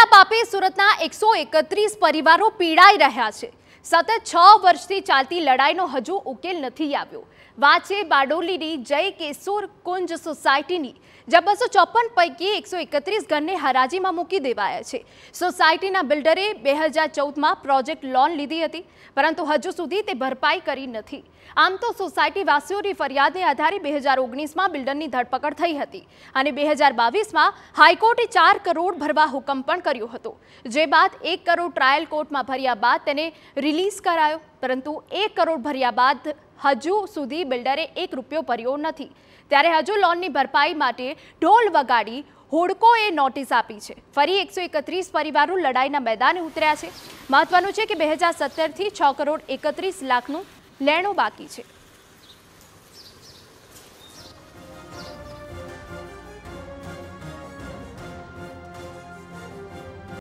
corona પાપે સુરતના એકસો એકત્રીસ પરિવારો પીડાઈ રહ્યા છે સતત છ વર્ષથી ચાલતી લડાઈનો હજુ ઉકેલ નથી આવ્યો વાત છે બારડોલીની જય કેસુર કુંજ સોસાયટીની જે બસો ચોપન પૈકી એકસો એકત્રીસ ઘરને હરાજીમાં મૂકી દેવાયા છે સોસાયટીના બિલ્ડરે બે હજાર ચૌદમાં પ્રોજેક્ટ લોન લીધી હતી પરંતુ હજુ સુધી તે ભરપાઈ કરી નથી આમ તો સોસાયટી વાસીઓની ફરિયાદને આધારે બે હજાર ઓગણીસમાં બિલ્ડરની ધરપકડ થઈ હતી અને બે હજાર બાવીસમાં હાઈકોર્ટે ચાર કરોડ ભરવા હુકમ પણ કર્યો હતો જે બાદ એક કરોડ ટ્રાયલ કોર્ટમાં ભર્યા બાદ તેને રિલીઝ રિલીઝ કરાયો પરંતુ એક કરોડ ભર્યા બાદ હજુ સુધી બિલ્ડરે એક રૂપિયો ભર્યો નથી ત્યારે હજુ લોનની ભરપાઈ માટે ઢોલ વગાડી હોડકોએ નોટિસ આપી છે ફરી એકસો એકત્રીસ પરિવારો લડાઈના મેદાને ઉતર્યા છે મહત્વનું છે કે બે હજાર સત્તરથી છ કરોડ એકત્રીસ લાખનું લેણું બાકી છે